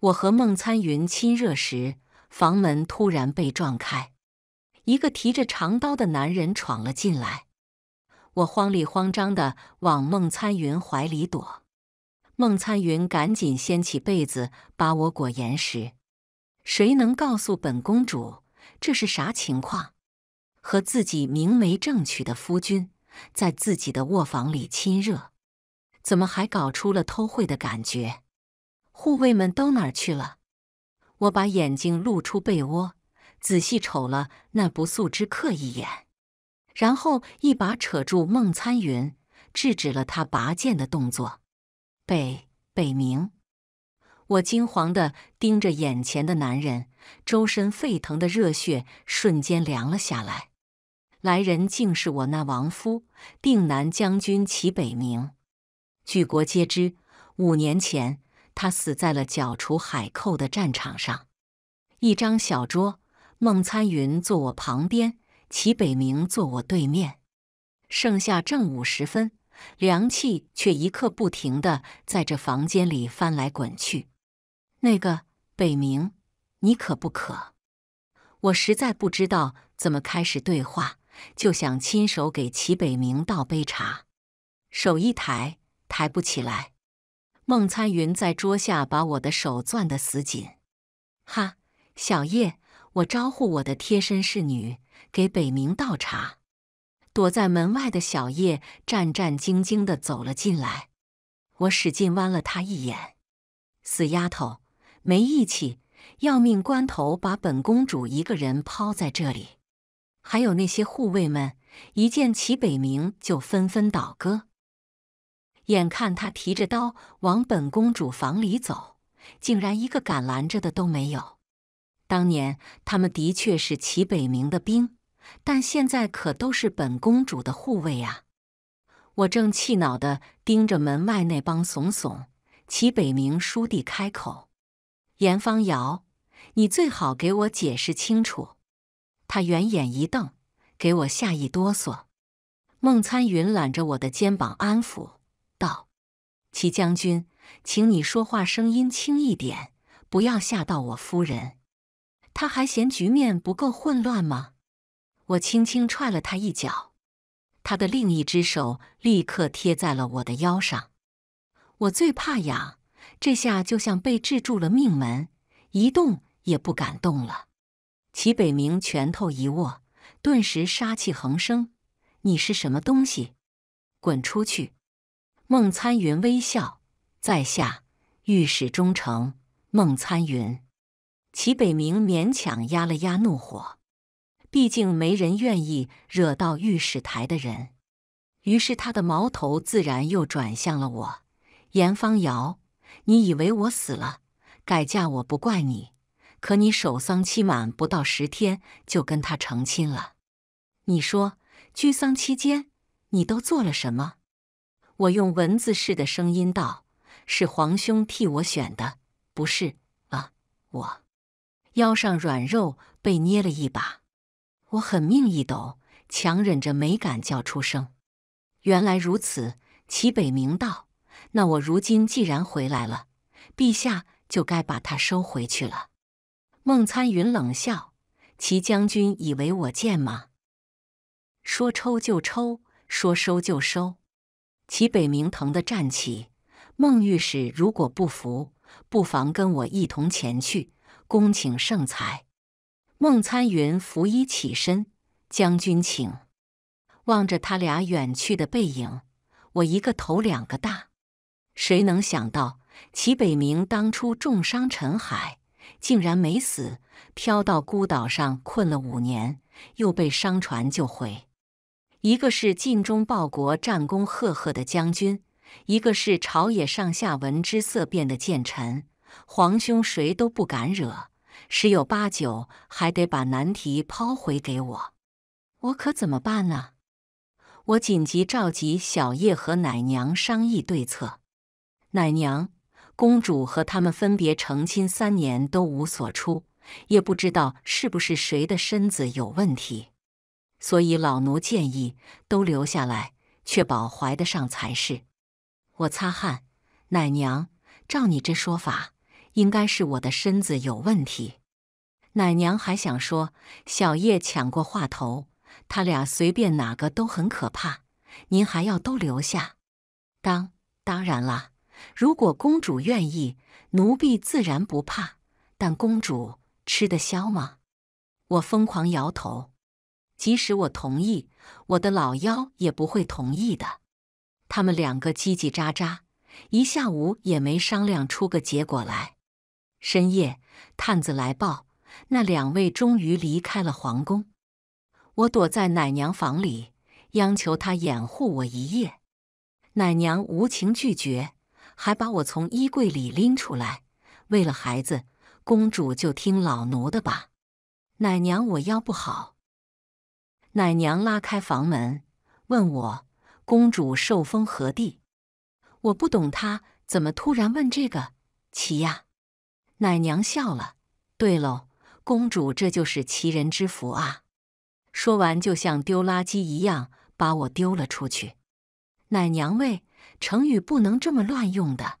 我和孟参云亲热时，房门突然被撞开，一个提着长刀的男人闯了进来。我慌里慌张的往孟参云怀里躲，孟参云赶紧掀起被子把我裹严实。谁能告诉本公主，这是啥情况？和自己明媒正娶的夫君，在自己的卧房里亲热，怎么还搞出了偷会的感觉？护卫们都哪儿去了？我把眼睛露出被窝，仔细瞅了那不速之客一眼，然后一把扯住孟参云，制止了他拔剑的动作。北北明，我惊惶地盯着眼前的男人，周身沸腾的热血瞬间凉了下来。来人竟是我那亡夫定南将军齐北明，举国皆知。五年前。他死在了剿除海寇的战场上。一张小桌，孟参云坐我旁边，齐北明坐我对面。盛夏正午时分，凉气却一刻不停的在这房间里翻来滚去。那个北明，你可不渴？我实在不知道怎么开始对话，就想亲手给齐北明倒杯茶，手一抬，抬不起来。孟参云在桌下把我的手攥得死紧。哈，小叶，我招呼我的贴身侍女给北明倒茶。躲在门外的小叶战战兢兢的走了进来。我使劲剜了他一眼。死丫头，没义气，要命关头把本公主一个人抛在这里。还有那些护卫们，一见齐北明就纷纷倒戈。眼看他提着刀往本公主房里走，竟然一个敢拦着的都没有。当年他们的确是齐北明的兵，但现在可都是本公主的护卫啊！我正气恼的盯着门外那帮怂怂，齐北明叔弟开口：“严芳瑶，你最好给我解释清楚。”他圆眼一瞪，给我吓一哆嗦。孟参云揽着我的肩膀安抚。道：“齐将军，请你说话声音轻一点，不要吓到我夫人。他还嫌局面不够混乱吗？”我轻轻踹了他一脚，他的另一只手立刻贴在了我的腰上。我最怕痒，这下就像被制住了命门，一动也不敢动了。齐北明拳头一握，顿时杀气横生：“你是什么东西？滚出去！”孟参云微笑，在下御史中丞孟参云。齐北明勉强压了压怒火，毕竟没人愿意惹到御史台的人，于是他的矛头自然又转向了我。严方瑶，你以为我死了改嫁我不怪你，可你守丧期满不到十天就跟他成亲了，你说居丧期间你都做了什么？我用文字似的声音道：“是皇兄替我选的，不是啊！”我腰上软肉被捏了一把，我狠命一抖，强忍着没敢叫出声。原来如此，齐北冥道：“那我如今既然回来了，陛下就该把他收回去了。”孟参云冷笑：“齐将军以为我贱吗？说抽就抽，说收就收。”齐北冥疼的站起，孟御史如果不服，不妨跟我一同前去，恭请圣裁。孟参云拂衣起身，将军请。望着他俩远去的背影，我一个头两个大。谁能想到，齐北冥当初重伤陈海，竟然没死，飘到孤岛上困了五年，又被商船救回。一个是尽忠报国、战功赫赫的将军，一个是朝野上下闻之色变的谏臣。皇兄谁都不敢惹，十有八九还得把难题抛回给我，我可怎么办呢？我紧急召集小叶和奶娘商议对策。奶娘，公主和他们分别成亲三年都无所出，也不知道是不是谁的身子有问题。所以老奴建议都留下来，确保怀得上才是。我擦汗，奶娘，照你这说法，应该是我的身子有问题。奶娘还想说，小叶抢过话头，他俩随便哪个都很可怕。您还要都留下？当当然啦，如果公主愿意，奴婢自然不怕。但公主吃得消吗？我疯狂摇头。即使我同意，我的老腰也不会同意的。他们两个叽叽喳喳，一下午也没商量出个结果来。深夜，探子来报，那两位终于离开了皇宫。我躲在奶娘房里，央求她掩护我一夜。奶娘无情拒绝，还把我从衣柜里拎出来。为了孩子，公主就听老奴的吧。奶娘，我腰不好。奶娘拉开房门，问我：“公主受封何地？”我不懂，她怎么突然问这个？奇呀！奶娘笑了：“对喽，公主这就是齐人之福啊！”说完，就像丢垃圾一样把我丢了出去。奶娘喂，成语不能这么乱用的！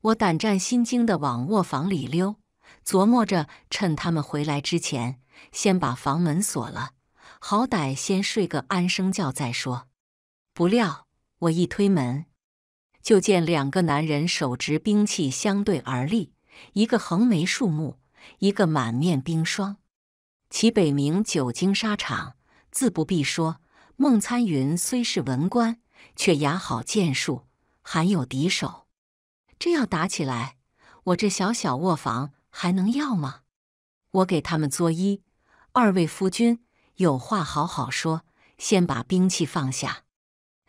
我胆战心惊地往卧房里溜，琢磨着趁他们回来之前，先把房门锁了。好歹先睡个安生觉再说。不料我一推门，就见两个男人手执兵器相对而立，一个横眉竖目，一个满面冰霜。其北明久经沙场，自不必说；孟参云虽是文官，却雅好剑术，罕有敌手。这要打起来，我这小小卧房还能要吗？我给他们作揖：“二位夫君。”有话好好说，先把兵器放下。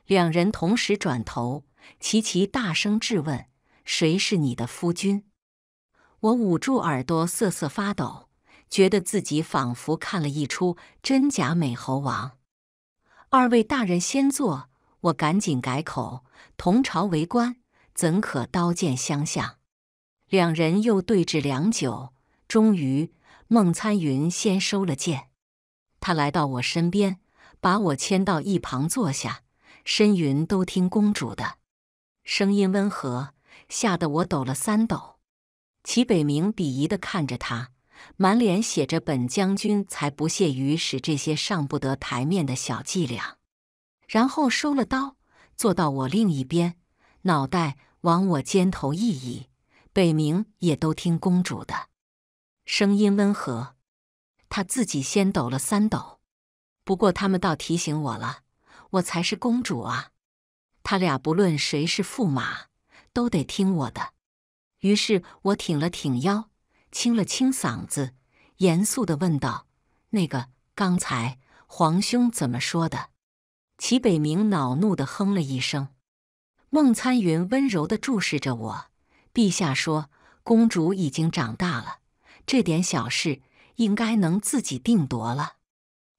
两人同时转头，齐齐大声质问：“谁是你的夫君？”我捂住耳朵，瑟瑟发抖，觉得自己仿佛看了一出《真假美猴王》。二位大人先坐，我赶紧改口：“同朝为官，怎可刀剑相向？”两人又对峙良久，终于孟参云先收了剑。他来到我身边，把我牵到一旁坐下。申云都听公主的，声音温和，吓得我抖了三抖。齐北明鄙夷地看着他，满脸写着“本将军才不屑于使这些上不得台面的小伎俩”。然后收了刀，坐到我另一边，脑袋往我肩头一倚。北明也都听公主的，声音温和。他自己先抖了三抖，不过他们倒提醒我了，我才是公主啊！他俩不论谁是驸马，都得听我的。于是我挺了挺腰，清了清嗓子，严肃地问道：“那个，刚才皇兄怎么说的？”齐北明恼怒地哼了一声，孟参云温柔地注视着我：“陛下说，公主已经长大了，这点小事。”应该能自己定夺了。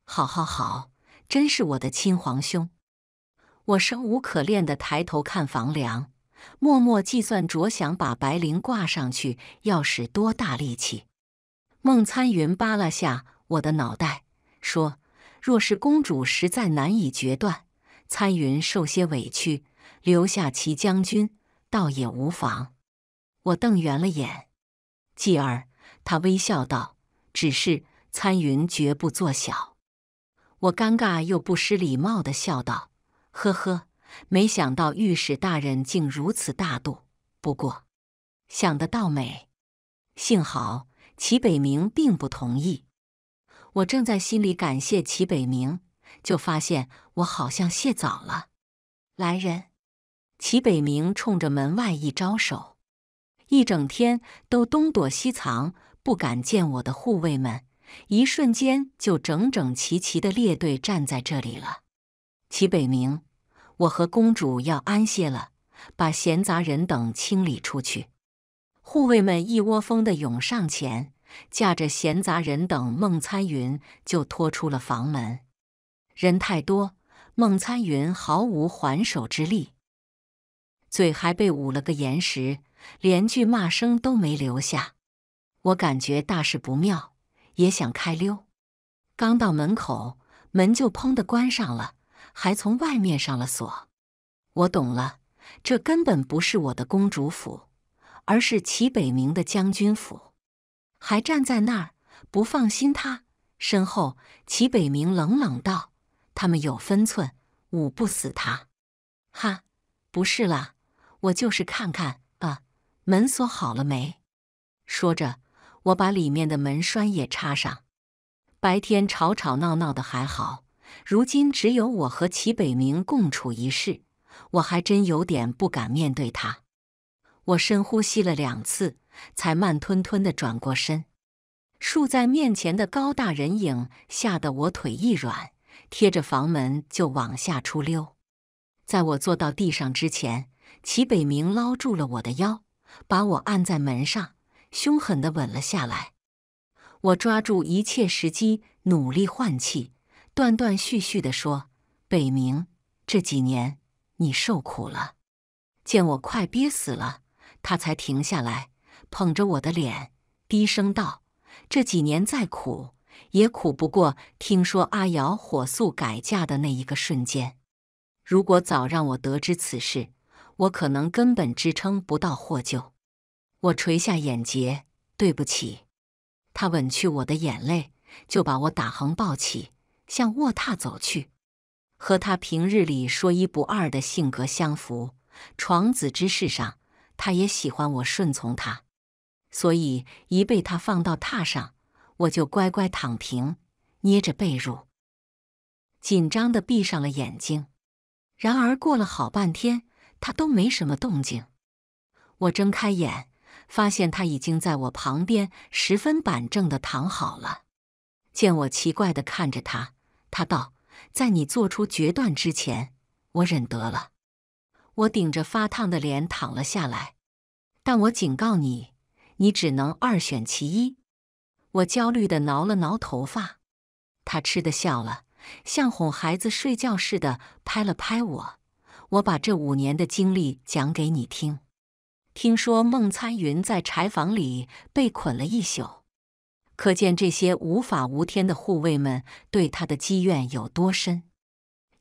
好好好，真是我的亲皇兄！我生无可恋的抬头看房梁，默默计算着想把白绫挂上去要使多大力气。孟参云扒拉下我的脑袋，说：“若是公主实在难以决断，参云受些委屈，留下齐将军，倒也无妨。”我瞪圆了眼，继而他微笑道。只是参云绝不做小，我尴尬又不失礼貌的笑道：“呵呵，没想到御史大人竟如此大度。不过想得倒美，幸好齐北明并不同意。”我正在心里感谢齐北明，就发现我好像谢早了。来人！齐北明冲着门外一招手，一整天都东躲西藏。不敢见我的护卫们，一瞬间就整整齐齐的列队站在这里了。齐北明，我和公主要安歇了，把闲杂人等清理出去。护卫们一窝蜂的涌上前，架着闲杂人等，孟参云就拖出了房门。人太多，孟参云毫无还手之力，嘴还被捂了个严实，连句骂声都没留下。我感觉大事不妙，也想开溜，刚到门口，门就砰的关上了，还从外面上了锁。我懂了，这根本不是我的公主府，而是齐北明的将军府。还站在那儿，不放心他。身后，齐北明冷冷道：“他们有分寸，捂不死他。”哈，不是啦，我就是看看啊，门锁好了没？说着。我把里面的门栓也插上。白天吵吵闹闹的还好，如今只有我和齐北明共处一室，我还真有点不敢面对他。我深呼吸了两次，才慢吞吞地转过身。竖在面前的高大人影吓得我腿一软，贴着房门就往下出溜。在我坐到地上之前，齐北明捞住了我的腰，把我按在门上。凶狠地吻了下来，我抓住一切时机努力换气，断断续续地说：“北冥，这几年你受苦了。”见我快憋死了，他才停下来，捧着我的脸，低声道：“这几年再苦，也苦不过听说阿瑶火速改嫁的那一个瞬间。如果早让我得知此事，我可能根本支撑不到获救。”我垂下眼睫，对不起。他吻去我的眼泪，就把我打横抱起，向卧榻走去。和他平日里说一不二的性格相符，床子之事上，他也喜欢我顺从他。所以一被他放到榻上，我就乖乖躺平，捏着被褥，紧张的闭上了眼睛。然而过了好半天，他都没什么动静。我睁开眼。发现他已经在我旁边十分板正的躺好了，见我奇怪的看着他，他道：“在你做出决断之前，我忍得了。”我顶着发烫的脸躺了下来，但我警告你，你只能二选其一。我焦虑的挠了挠头发，他吃的笑了，像哄孩子睡觉似的拍了拍我。我把这五年的经历讲给你听。听说孟参云在柴房里被捆了一宿，可见这些无法无天的护卫们对他的积怨有多深。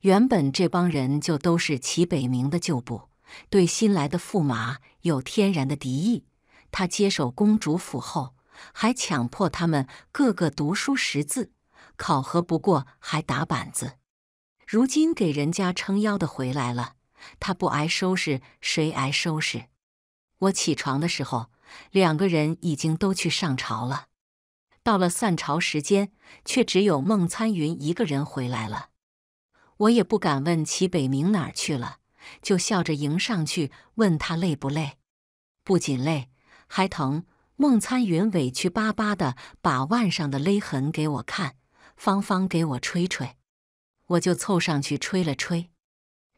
原本这帮人就都是齐北明的旧部，对新来的驸马有天然的敌意。他接手公主府后，还强迫他们个个读书识字，考核不过还打板子。如今给人家撑腰的回来了，他不挨收拾，谁挨收拾？我起床的时候，两个人已经都去上朝了。到了散朝时间，却只有孟参云一个人回来了。我也不敢问齐北明哪儿去了，就笑着迎上去问他累不累。不仅累，还疼。孟参云委屈巴巴的把腕上的勒痕给我看，芳芳给我吹吹，我就凑上去吹了吹。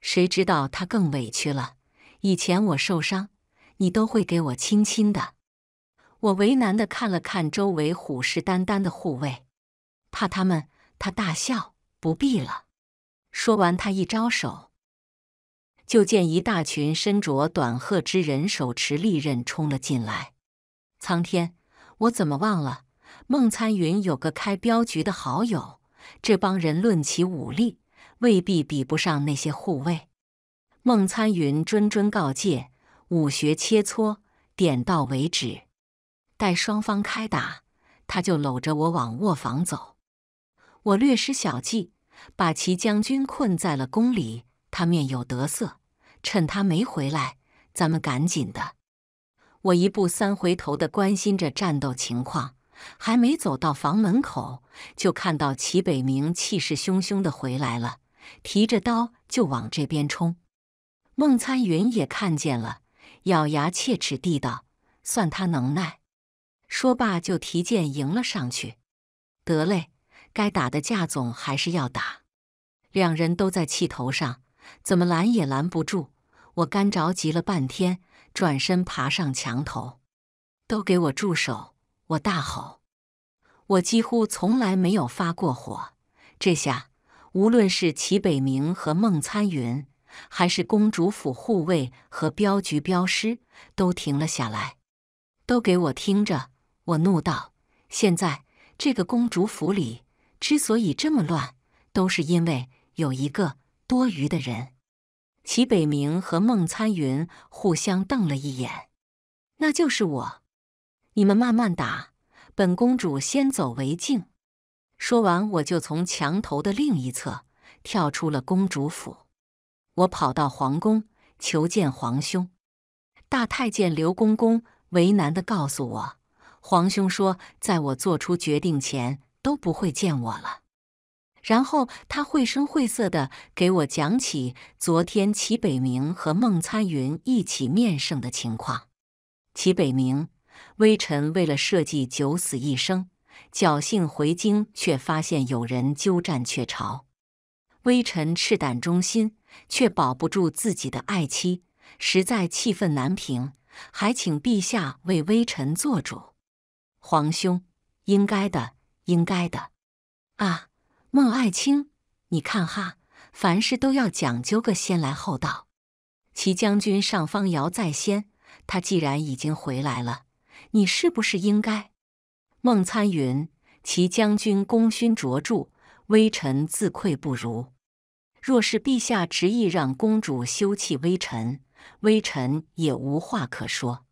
谁知道他更委屈了。以前我受伤。你都会给我亲亲的。我为难的看了看周围虎视眈眈的护卫，怕他们。他大笑：“不必了。”说完，他一招手，就见一大群身着短褐之人手持利刃冲了进来。苍天，我怎么忘了？孟参云有个开镖局的好友，这帮人论起武力，未必比不上那些护卫。孟参云谆谆告诫。武学切磋，点到为止。待双方开打，他就搂着我往卧房走。我略施小计，把齐将军困在了宫里。他面有得色，趁他没回来，咱们赶紧的。我一步三回头的关心着战斗情况，还没走到房门口，就看到齐北冥气势汹汹的回来了，提着刀就往这边冲。孟参云也看见了。咬牙切齿地道：“算他能耐。”说罢就提剑迎了上去。得嘞，该打的架总还是要打。两人都在气头上，怎么拦也拦不住。我干着急了半天，转身爬上墙头：“都给我住手！”我大吼。我几乎从来没有发过火，这下无论是齐北明和孟参云。还是公主府护卫和镖局镖师都停了下来，都给我听着！我怒道：“现在这个公主府里之所以这么乱，都是因为有一个多余的人。”齐北明和孟参云互相瞪了一眼，那就是我。你们慢慢打，本公主先走为敬。说完，我就从墙头的另一侧跳出了公主府。我跑到皇宫求见皇兄，大太监刘公公为难地告诉我，皇兄说在我做出决定前都不会见我了。然后他绘声绘色地给我讲起昨天齐北明和孟参云一起面圣的情况。齐北明，微臣为了设计九死一生，侥幸回京，却发现有人鸠占鹊巢。微臣赤胆忠心。却保不住自己的爱妻，实在气愤难平。还请陛下为微臣做主。皇兄，应该的，应该的。啊，孟爱卿，你看哈，凡事都要讲究个先来后到。齐将军尚方瑶在先，他既然已经回来了，你是不是应该？孟参云，齐将军功勋卓著，微臣自愧不如。若是陛下执意让公主休弃微臣，微臣也无话可说。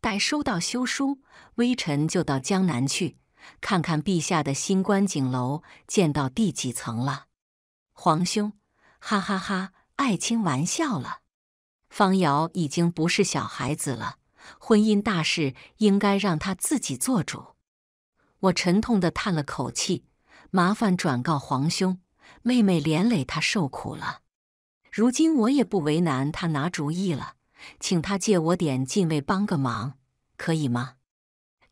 待收到休书，微臣就到江南去，看看陛下的新观景楼建到第几层了。皇兄，哈哈哈，爱卿玩笑了。方瑶已经不是小孩子了，婚姻大事应该让她自己做主。我沉痛地叹了口气，麻烦转告皇兄。妹妹连累他受苦了，如今我也不为难他拿主意了，请他借我点禁卫帮个忙，可以吗？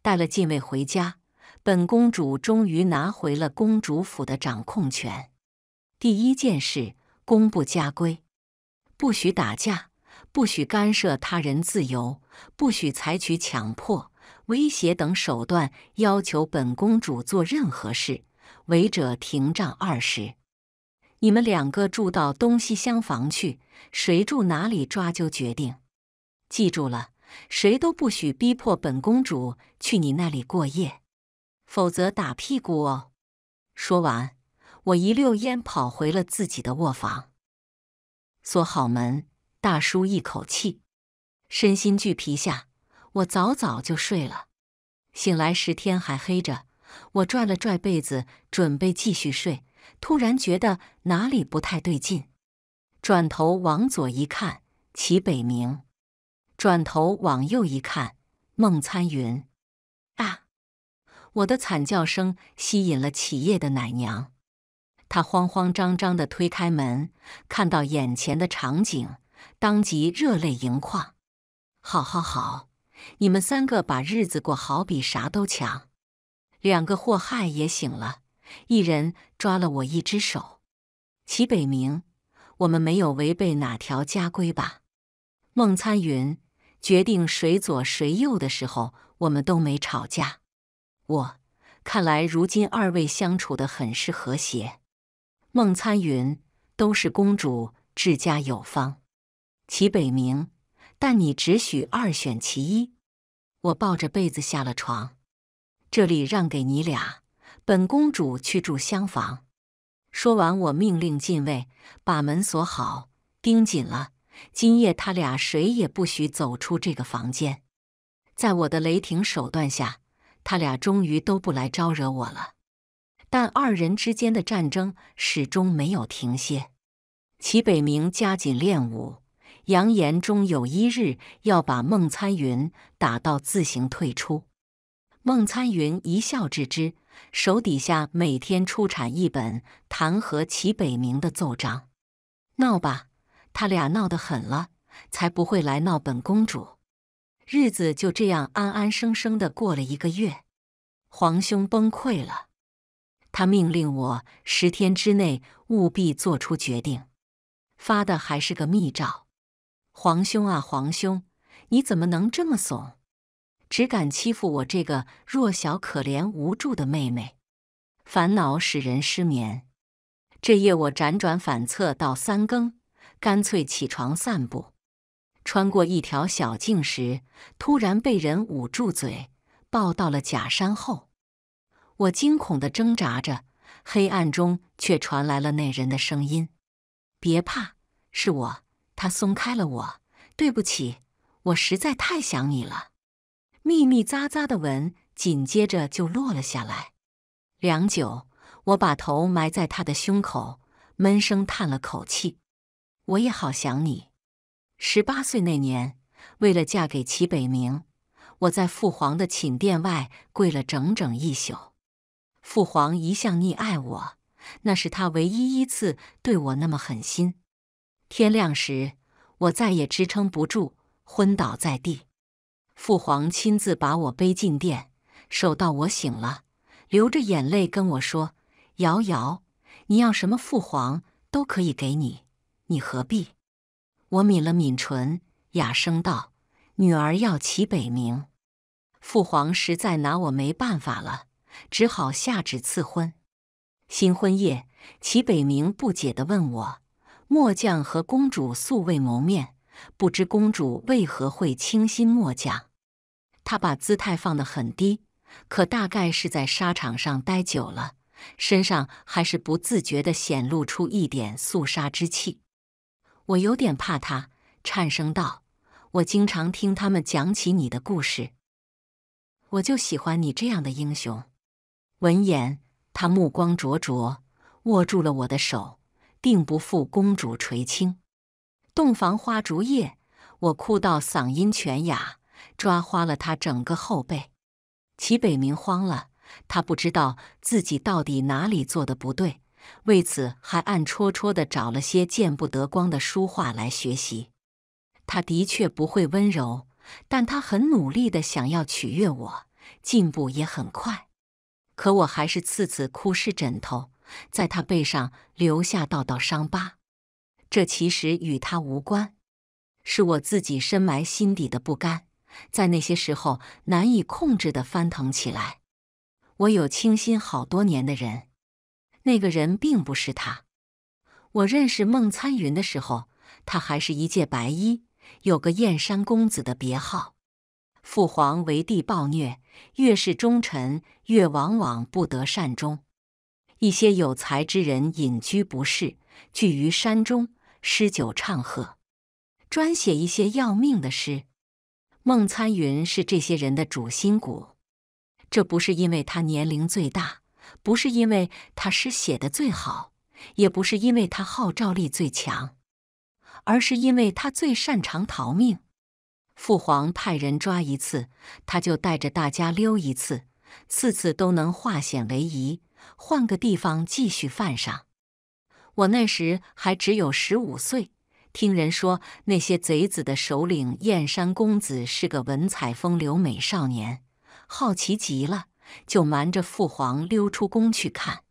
带了禁卫回家，本公主终于拿回了公主府的掌控权。第一件事，公布家规：不许打架，不许干涉他人自由，不许采取强迫、威胁等手段要求本公主做任何事，违者停杖二十。你们两个住到东西厢房去，谁住哪里抓阄决定。记住了，谁都不许逼迫本公主去你那里过夜，否则打屁股哦！说完，我一溜烟跑回了自己的卧房，锁好门，大舒一口气，身心俱疲下，我早早就睡了。醒来时天还黑着，我拽了拽被子，准备继续睡。突然觉得哪里不太对劲，转头往左一看，齐北明；转头往右一看，孟参云。啊！我的惨叫声吸引了起夜的奶娘，她慌慌张张的推开门，看到眼前的场景，当即热泪盈眶。好好好，你们三个把日子过好，比啥都强。两个祸害也醒了。一人抓了我一只手，齐北明，我们没有违背哪条家规吧？孟参云决定谁左谁右的时候，我们都没吵架。我看来，如今二位相处的很是和谐。孟参云都是公主治家有方。齐北明，但你只许二选其一。我抱着被子下了床，这里让给你俩。本公主去住厢房。说完，我命令禁卫把门锁好，盯紧了。今夜他俩谁也不许走出这个房间。在我的雷霆手段下，他俩终于都不来招惹我了。但二人之间的战争始终没有停歇。齐北明加紧练武，扬言终有一日要把孟参云打到自行退出。孟参云一笑置之。手底下每天出产一本弹劾齐北冥的奏章，闹吧，他俩闹得狠了，才不会来闹本公主。日子就这样安安生生的过了一个月，皇兄崩溃了，他命令我十天之内务必做出决定，发的还是个密诏。皇兄啊，皇兄，你怎么能这么怂？只敢欺负我这个弱小、可怜、无助的妹妹。烦恼使人失眠，这夜我辗转反侧到三更，干脆起床散步。穿过一条小径时，突然被人捂住嘴，抱到了假山后。我惊恐的挣扎着，黑暗中却传来了那人的声音：“别怕，是我。”他松开了我。“对不起，我实在太想你了。”密密匝匝的吻紧接着就落了下来。良久，我把头埋在他的胸口，闷声叹了口气。我也好想你。十八岁那年，为了嫁给齐北冥，我在父皇的寝殿外跪了整整一宿。父皇一向溺爱我，那是他唯一一次对我那么狠心。天亮时，我再也支撑不住，昏倒在地。父皇亲自把我背进殿，守到我醒了，流着眼泪跟我说：“瑶瑶，你要什么，父皇都可以给你，你何必？”我抿了抿唇，哑声道：“女儿要齐北冥。”父皇实在拿我没办法了，只好下旨赐婚。新婚夜，齐北冥不解地问我：“末将和公主素未谋面。”不知公主为何会倾心墨讲，她把姿态放得很低，可大概是在沙场上待久了，身上还是不自觉地显露出一点肃杀之气。我有点怕她，颤声道：“我经常听他们讲起你的故事，我就喜欢你这样的英雄。”闻言，他目光灼灼，握住了我的手，定不负公主垂青。洞房花烛夜，我哭到嗓音全哑，抓花了他整个后背。齐北明慌了，他不知道自己到底哪里做的不对，为此还暗戳戳的找了些见不得光的书画来学习。他的确不会温柔，但他很努力的想要取悦我，进步也很快。可我还是次次哭湿枕头，在他背上留下道道伤疤。这其实与他无关，是我自己深埋心底的不甘，在那些时候难以控制的翻腾起来。我有倾心好多年的人，那个人并不是他。我认识孟参云的时候，他还是一介白衣，有个燕山公子的别号。父皇为帝暴虐，越是忠臣，越往往不得善终。一些有才之人隐居不仕，居于山中。诗酒唱和，专写一些要命的诗。孟参云是这些人的主心骨，这不是因为他年龄最大，不是因为他诗写的最好，也不是因为他号召力最强，而是因为他最擅长逃命。父皇派人抓一次，他就带着大家溜一次，次次都能化险为夷，换个地方继续犯上。我那时还只有十五岁，听人说那些贼子的首领燕山公子是个文采风流美少年，好奇极了，就瞒着父皇溜出宫去看。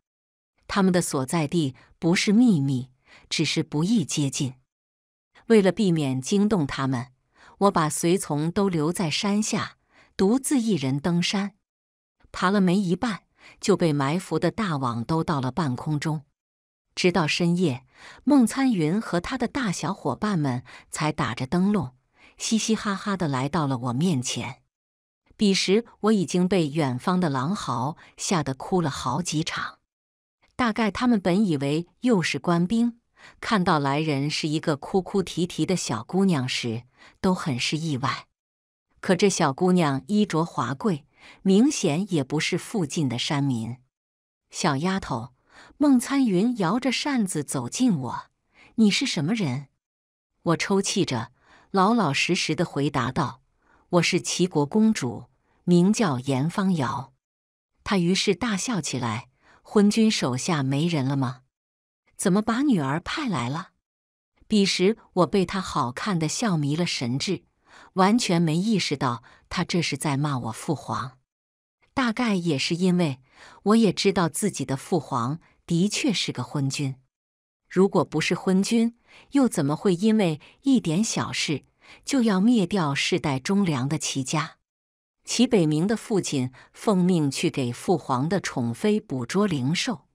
他们的所在地不是秘密，只是不易接近。为了避免惊动他们，我把随从都留在山下，独自一人登山。爬了没一半，就被埋伏的大网兜到了半空中。直到深夜，孟参云和他的大小伙伴们才打着灯笼，嘻嘻哈哈的来到了我面前。彼时，我已经被远方的狼嚎吓得哭了好几场。大概他们本以为又是官兵，看到来人是一个哭哭啼啼的小姑娘时，都很是意外。可这小姑娘衣着华贵，明显也不是附近的山民。小丫头。孟参云摇着扇子走近我：“你是什么人？”我抽泣着，老老实实的回答道：“我是齐国公主，名叫严芳瑶。”他于是大笑起来：“昏君手下没人了吗？怎么把女儿派来了？”彼时我被他好看的笑迷了神智，完全没意识到他这是在骂我父皇。大概也是因为，我也知道自己的父皇。的确是个昏君。如果不是昏君，又怎么会因为一点小事就要灭掉世代忠良的齐家？齐北明的父亲奉命去给父皇的宠妃捕捉灵兽，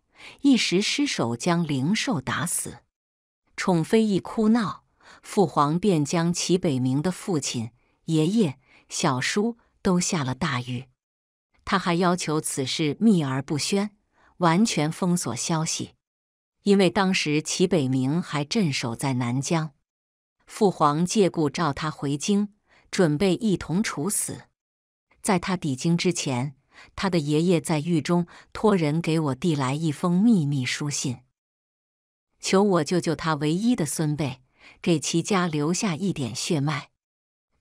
一时失手将灵兽打死。宠妃一哭闹，父皇便将齐北明的父亲、爷爷、小叔都下了大狱。他还要求此事秘而不宣。完全封锁消息，因为当时齐北明还镇守在南疆，父皇借故召他回京，准备一同处死。在他抵京之前，他的爷爷在狱中托人给我递来一封秘密书信，求我救救他唯一的孙辈，给齐家留下一点血脉。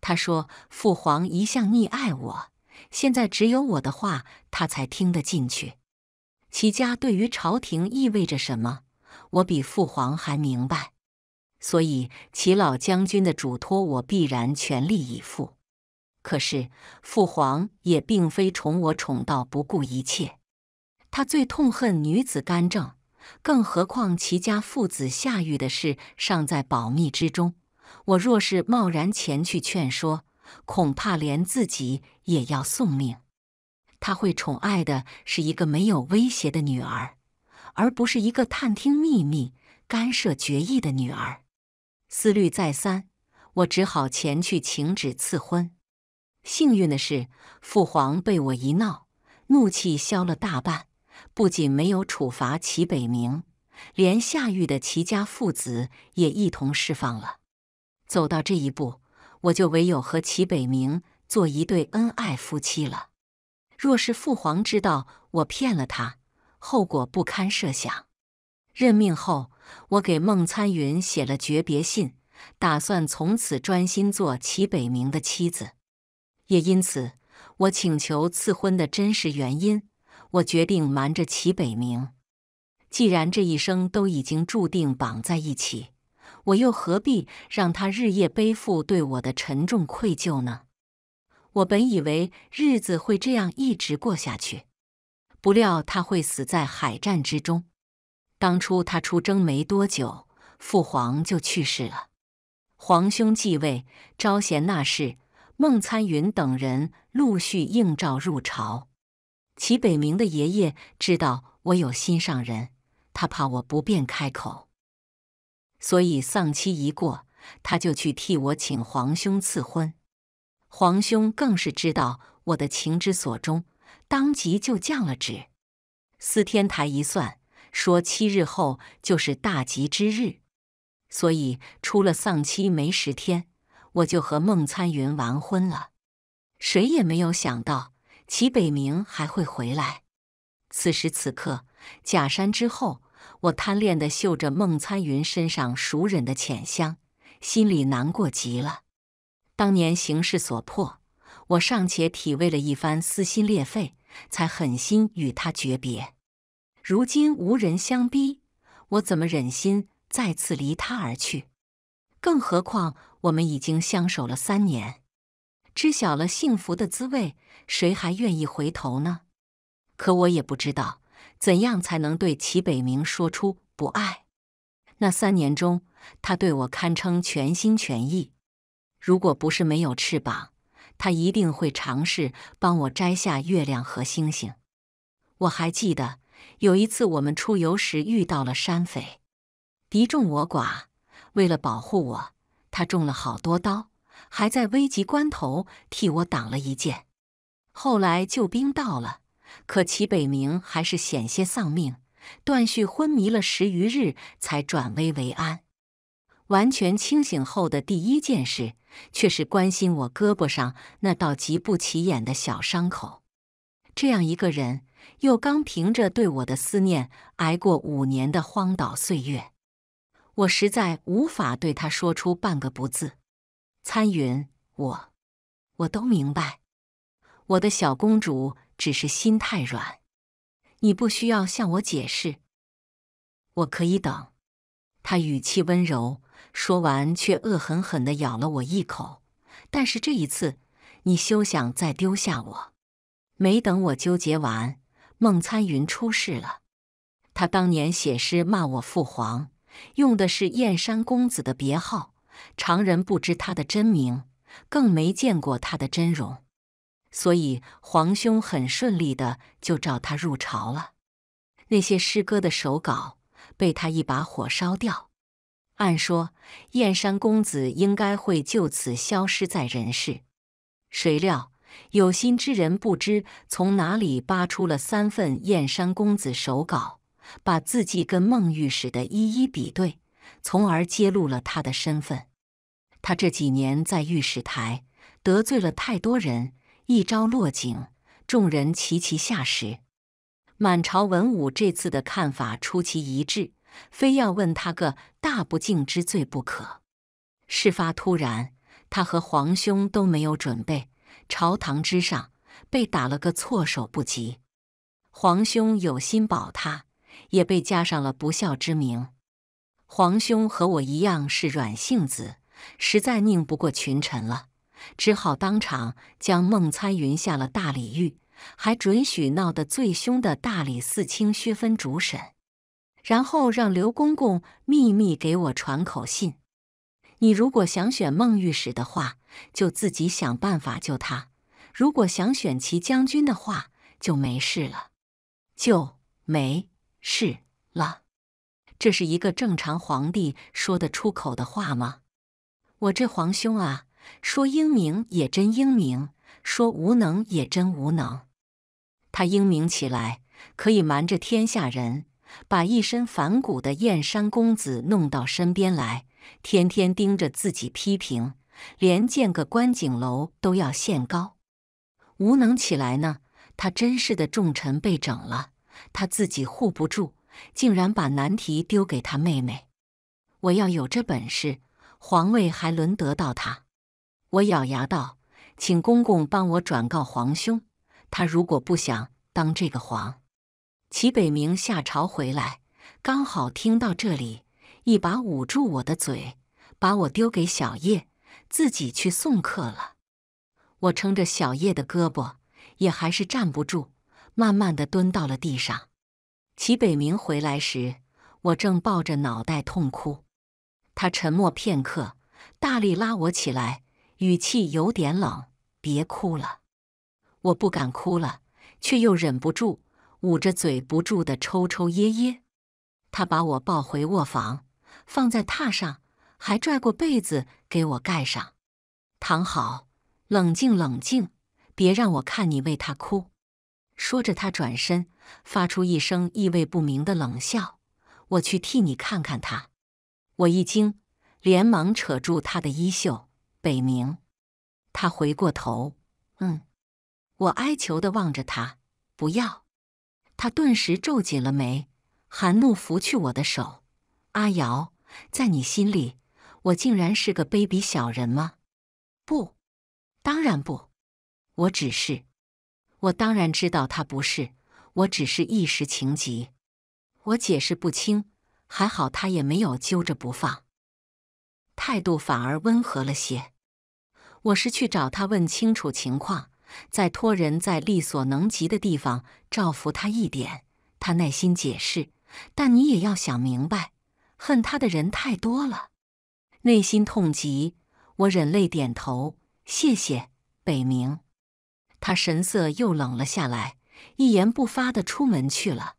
他说：“父皇一向溺爱我，现在只有我的话他才听得进去。”齐家对于朝廷意味着什么，我比父皇还明白。所以齐老将军的嘱托，我必然全力以赴。可是父皇也并非宠我宠到不顾一切。他最痛恨女子干政，更何况齐家父子下狱的事尚在保密之中。我若是贸然前去劝说，恐怕连自己也要送命。他会宠爱的是一个没有威胁的女儿，而不是一个探听秘密、干涉决议的女儿。思虑再三，我只好前去请旨赐婚。幸运的是，父皇被我一闹，怒气消了大半，不仅没有处罚齐北明，连下狱的齐家父子也一同释放了。走到这一步，我就唯有和齐北明做一对恩爱夫妻了。若是父皇知道我骗了他，后果不堪设想。任命后，我给孟参云写了诀别信，打算从此专心做齐北明的妻子。也因此，我请求赐婚的真实原因，我决定瞒着齐北明。既然这一生都已经注定绑在一起，我又何必让他日夜背负对我的沉重愧疚呢？我本以为日子会这样一直过下去，不料他会死在海战之中。当初他出征没多久，父皇就去世了，皇兄继位，招贤纳士，孟参云等人陆续应召入朝。齐北明的爷爷知道我有心上人，他怕我不便开口，所以丧期一过，他就去替我请皇兄赐婚。皇兄更是知道我的情之所钟，当即就降了旨。司天台一算，说七日后就是大吉之日，所以出了丧期没十天，我就和孟参云完婚了。谁也没有想到齐北冥还会回来。此时此刻，假山之后，我贪恋的嗅着孟参云身上熟稔的浅香，心里难过极了。当年形势所迫，我尚且体味了一番撕心裂肺，才狠心与他诀别。如今无人相逼，我怎么忍心再次离他而去？更何况我们已经相守了三年，知晓了幸福的滋味，谁还愿意回头呢？可我也不知道怎样才能对齐北明说出不爱。那三年中，他对我堪称全心全意。如果不是没有翅膀，他一定会尝试帮我摘下月亮和星星。我还记得有一次我们出游时遇到了山匪，敌众我寡，为了保护我，他中了好多刀，还在危急关头替我挡了一箭。后来救兵到了，可齐北明还是险些丧命，段旭昏迷了十余日才转危为安。完全清醒后的第一件事，却是关心我胳膊上那道极不起眼的小伤口。这样一个人，又刚凭着对我的思念挨过五年的荒岛岁月，我实在无法对他说出半个不字。参云，我，我都明白，我的小公主只是心太软。你不需要向我解释，我可以等。他语气温柔。说完，却恶狠狠地咬了我一口。但是这一次，你休想再丢下我！没等我纠结完，孟参云出事了。他当年写诗骂我父皇，用的是燕山公子的别号，常人不知他的真名，更没见过他的真容，所以皇兄很顺利的就召他入朝了。那些诗歌的手稿被他一把火烧掉。按说，燕山公子应该会就此消失在人世。谁料，有心之人不知从哪里扒出了三份燕山公子手稿，把字迹跟孟御史的一一比对，从而揭露了他的身份。他这几年在御史台得罪了太多人，一朝落井，众人齐齐下石。满朝文武这次的看法出奇一致。非要问他个大不敬之罪不可。事发突然，他和皇兄都没有准备，朝堂之上被打了个措手不及。皇兄有心保他，也被加上了不孝之名。皇兄和我一样是软性子，实在拧不过群臣了，只好当场将孟参云下了大理狱，还准许闹得最凶的大理寺卿薛芬主审。然后让刘公公秘密给我传口信。你如果想选孟御史的话，就自己想办法救他；如果想选齐将军的话，就没事了，就没事了。这是一个正常皇帝说得出口的话吗？我这皇兄啊，说英明也真英明，说无能也真无能。他英明起来可以瞒着天下人。把一身反骨的燕山公子弄到身边来，天天盯着自己批评，连建个观景楼都要限高，无能起来呢。他真是的，重臣被整了，他自己护不住，竟然把难题丢给他妹妹。我要有这本事，皇位还轮得到他？我咬牙道：“请公公帮我转告皇兄，他如果不想当这个皇。”齐北明下朝回来，刚好听到这里，一把捂住我的嘴，把我丢给小叶，自己去送客了。我撑着小叶的胳膊，也还是站不住，慢慢的蹲到了地上。齐北明回来时，我正抱着脑袋痛哭。他沉默片刻，大力拉我起来，语气有点冷：“别哭了。”我不敢哭了，却又忍不住。捂着嘴不住的抽抽噎噎，他把我抱回卧房，放在榻上，还拽过被子给我盖上，躺好，冷静冷静，别让我看你为他哭。说着，他转身，发出一声意味不明的冷笑。我去替你看看他。我一惊，连忙扯住他的衣袖。北冥，他回过头，嗯。我哀求地望着他，不要。他顿时皱紧了眉，含怒拂去我的手。阿瑶，在你心里，我竟然是个卑鄙小人吗？不，当然不。我只是……我当然知道他不是，我只是一时情急，我解释不清。还好他也没有揪着不放，态度反而温和了些。我是去找他问清楚情况。再托人，在力所能及的地方造福他一点。他耐心解释，但你也要想明白，恨他的人太多了。内心痛极，我忍泪点头，谢谢北明。他神色又冷了下来，一言不发地出门去了。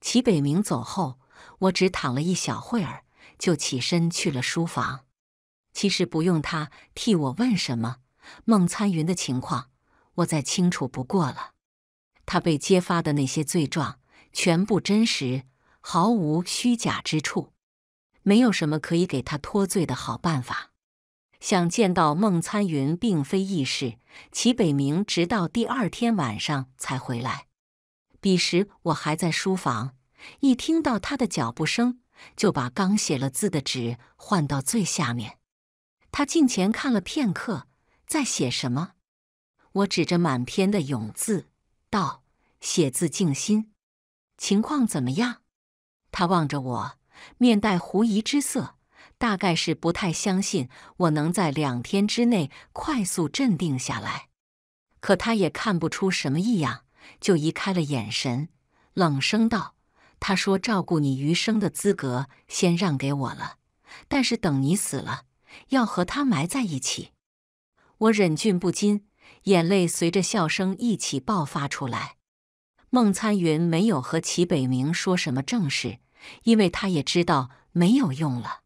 齐北明走后，我只躺了一小会儿，就起身去了书房。其实不用他替我问什么，孟参云的情况。我再清楚不过了，他被揭发的那些罪状全部真实，毫无虚假之处，没有什么可以给他脱罪的好办法。想见到孟参云并非易事，齐北明直到第二天晚上才回来。彼时我还在书房，一听到他的脚步声，就把刚写了字的纸换到最下面。他近前看了片刻，在写什么？我指着满篇的“永”字，道：“写字静心，情况怎么样？”他望着我，面带狐疑之色，大概是不太相信我能在两天之内快速镇定下来。可他也看不出什么异样，就移开了眼神，冷声道：“他说照顾你余生的资格先让给我了，但是等你死了，要和他埋在一起。”我忍俊不禁。眼泪随着笑声一起爆发出来。孟参云没有和齐北明说什么正事，因为他也知道没有用了。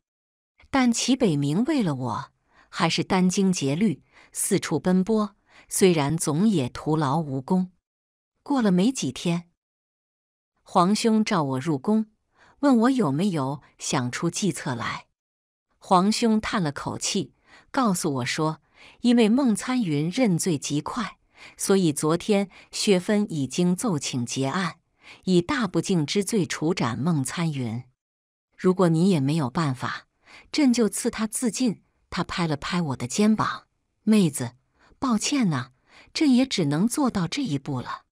但齐北明为了我，还是殚精竭虑，四处奔波，虽然总也徒劳无功。过了没几天，皇兄召我入宫，问我有没有想出计策来。皇兄叹了口气，告诉我说。因为孟参云认罪极快，所以昨天薛芬已经奏请结案，以大不敬之罪处斩孟参云。如果你也没有办法，朕就赐他自尽。他拍了拍我的肩膀：“妹子，抱歉呐，朕也只能做到这一步了。”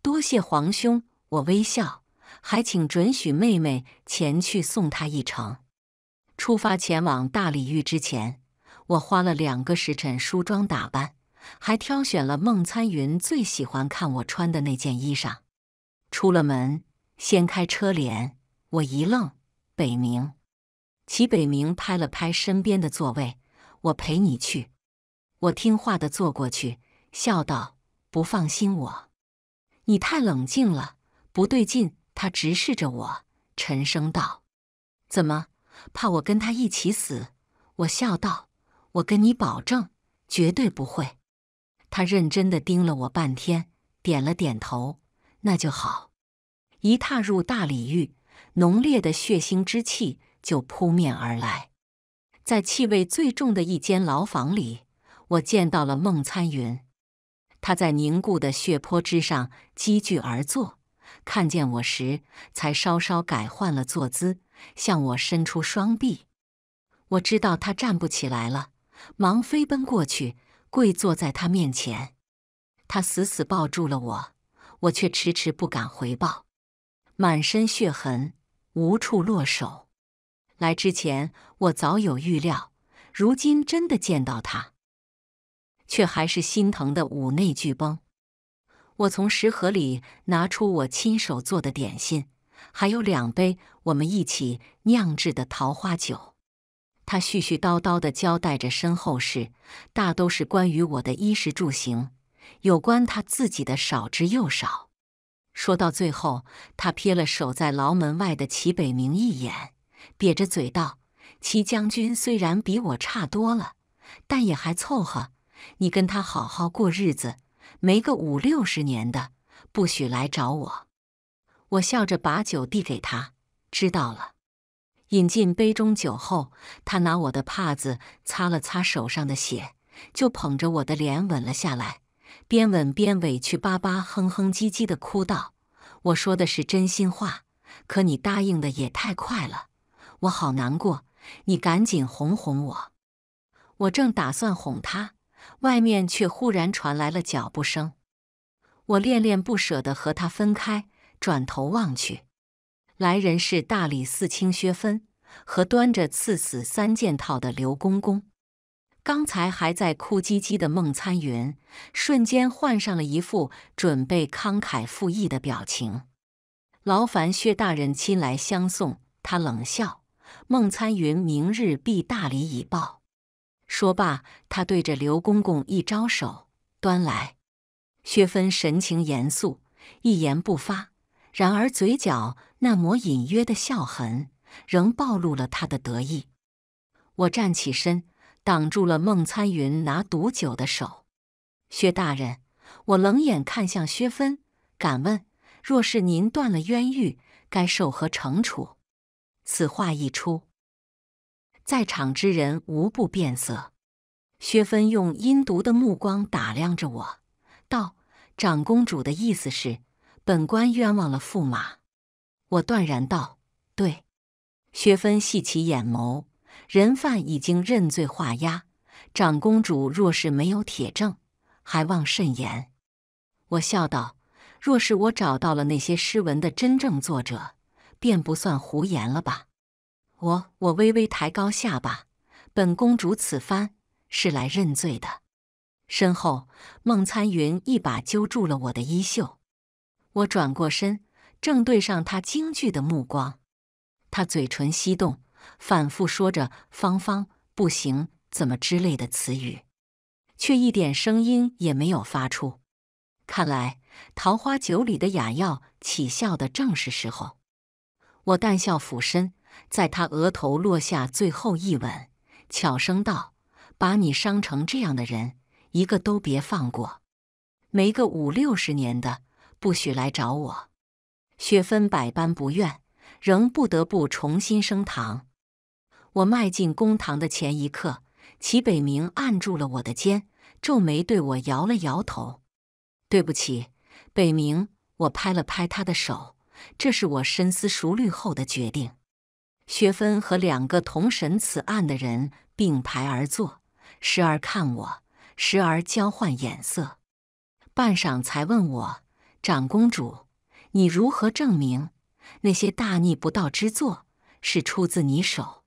多谢皇兄，我微笑，还请准许妹妹前去送他一程。出发前往大理狱之前。我花了两个时辰梳妆打扮，还挑选了孟参云最喜欢看我穿的那件衣裳。出了门，掀开车帘，我一愣。北冥，齐北冥拍了拍身边的座位：“我陪你去。”我听话的坐过去，笑道：“不放心我，你太冷静了，不对劲。”他直视着我，沉声道：“怎么，怕我跟他一起死？”我笑道。我跟你保证，绝对不会。他认真的盯了我半天，点了点头。那就好。一踏入大礼域，浓烈的血腥之气就扑面而来。在气味最重的一间牢房里，我见到了孟参云。他在凝固的血泊之上积聚而坐，看见我时，才稍稍改换了坐姿，向我伸出双臂。我知道他站不起来了。忙飞奔过去，跪坐在他面前。他死死抱住了我，我却迟迟不敢回报。满身血痕，无处落手。来之前我早有预料，如今真的见到他，却还是心疼的五内俱崩。我从食盒里拿出我亲手做的点心，还有两杯我们一起酿制的桃花酒。他絮絮叨叨地交代着身后事，大都是关于我的衣食住行，有关他自己的少之又少。说到最后，他瞥了守在牢门外的齐北明一眼，瘪着嘴道：“齐将军虽然比我差多了，但也还凑合。你跟他好好过日子，没个五六十年的，不许来找我。”我笑着把酒递给他：“知道了。”饮进杯中酒后，他拿我的帕子擦了擦手上的血，就捧着我的脸吻了下来，边吻边委屈巴巴、哼哼唧唧的哭道：“我说的是真心话，可你答应的也太快了，我好难过，你赶紧哄哄我。”我正打算哄他，外面却忽然传来了脚步声。我恋恋不舍地和他分开，转头望去。来人是大理寺卿薛芬和端着赐死三件套的刘公公。刚才还在哭唧唧的孟参云，瞬间换上了一副准备慷慨赴义的表情。劳烦薛大人亲来相送，他冷笑：“孟参云，明日必大礼以报。”说罢，他对着刘公公一招手，端来。薛芬神情严肃，一言不发，然而嘴角。那抹隐约的笑痕，仍暴露了他的得意。我站起身，挡住了孟参云拿毒酒的手。薛大人，我冷眼看向薛芬，敢问，若是您断了冤狱，该受何惩处？此话一出，在场之人无不变色。薛芬用阴毒的目光打量着我，道：“长公主的意思是，本官冤枉了驸马。”我断然道：“对。”薛芬细起眼眸，人犯已经认罪画押。长公主若是没有铁证，还望慎言。我笑道：“若是我找到了那些诗文的真正作者，便不算胡言了吧？”我我微微抬高下巴，本公主此番是来认罪的。身后，孟参云一把揪住了我的衣袖。我转过身。正对上他惊惧的目光，他嘴唇翕动，反复说着“芳芳不行，怎么”之类的词语，却一点声音也没有发出。看来桃花酒里的雅药起效的正是时候。我淡笑俯身，在他额头落下最后一吻，悄声道：“把你伤成这样的人，一个都别放过，没个五六十年的，不许来找我。”薛芬百般不愿，仍不得不重新升堂。我迈进公堂的前一刻，齐北明按住了我的肩，皱眉对我摇了摇头：“对不起，北明。”我拍了拍他的手：“这是我深思熟虑后的决定。”薛芬和两个同审此案的人并排而坐，时而看我，时而交换眼色，半晌才问我：“长公主。”你如何证明那些大逆不道之作是出自你手？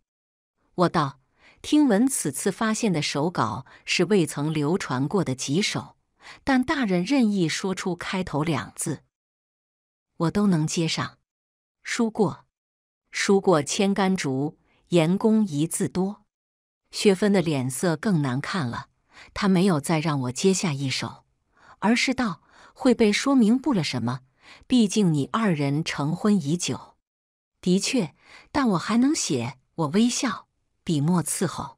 我道：听闻此次发现的手稿是未曾流传过的几首，但大人任意说出开头两字，我都能接上。书过，书过千竿竹，言公一字多。薛芬的脸色更难看了，他没有再让我接下一首，而是道：会被说明不了什么。毕竟你二人成婚已久，的确，但我还能写。我微笑，笔墨伺候。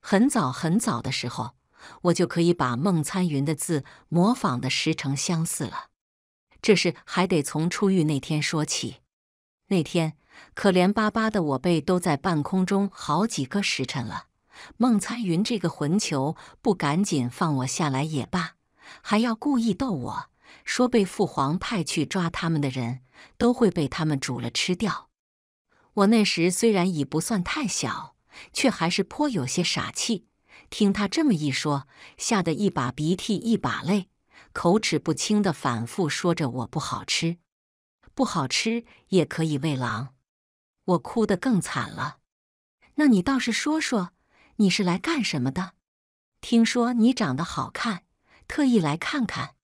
很早很早的时候，我就可以把孟参云的字模仿得十成相似了。这事还得从出狱那天说起。那天可怜巴巴的我被都在半空中好几个时辰了，孟参云这个混球不赶紧放我下来也罢，还要故意逗我。说被父皇派去抓他们的人都会被他们煮了吃掉。我那时虽然已不算太小，却还是颇有些傻气。听他这么一说，吓得一把鼻涕一把泪，口齿不清的反复说着：“我不好吃，不好吃也可以喂狼。”我哭得更惨了。那你倒是说说，你是来干什么的？听说你长得好看，特意来看看。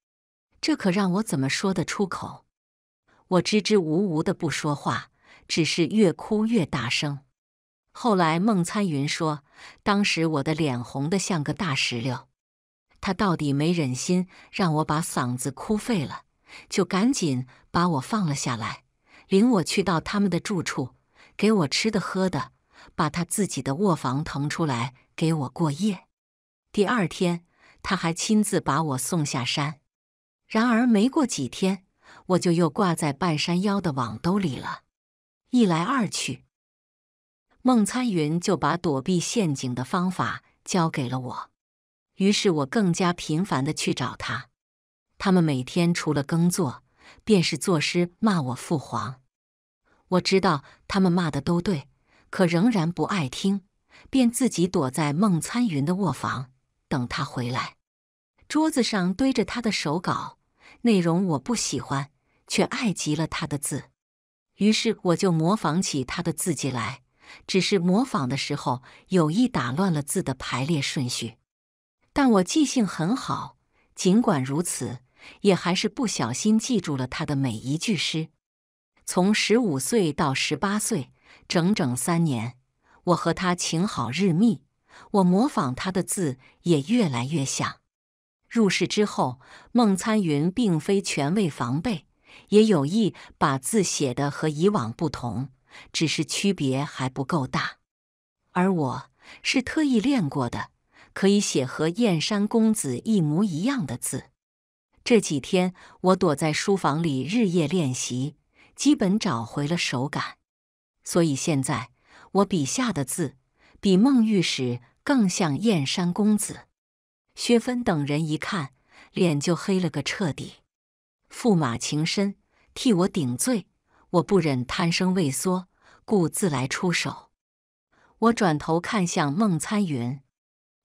这可让我怎么说得出口？我支支吾吾的不说话，只是越哭越大声。后来孟参云说，当时我的脸红得像个大石榴。他到底没忍心让我把嗓子哭废了，就赶紧把我放了下来，领我去到他们的住处，给我吃的喝的，把他自己的卧房腾出来给我过夜。第二天，他还亲自把我送下山。然而没过几天，我就又挂在半山腰的网兜里了。一来二去，孟参云就把躲避陷阱的方法教给了我。于是我更加频繁地去找他。他们每天除了耕作，便是作诗骂我父皇。我知道他们骂的都对，可仍然不爱听，便自己躲在孟参云的卧房，等他回来。桌子上堆着他的手稿。内容我不喜欢，却爱极了他的字，于是我就模仿起他的字迹来。只是模仿的时候有意打乱了字的排列顺序。但我记性很好，尽管如此，也还是不小心记住了他的每一句诗。从十五岁到十八岁，整整三年，我和他情好日密，我模仿他的字也越来越像。入世之后，孟参云并非全为防备，也有意把字写的和以往不同，只是区别还不够大。而我是特意练过的，可以写和燕山公子一模一样的字。这几天我躲在书房里日夜练习，基本找回了手感，所以现在我笔下的字比孟玉史更像燕山公子。薛芬等人一看，脸就黑了个彻底。驸马情深，替我顶罪，我不忍贪生畏缩，故自来出手。我转头看向孟参云，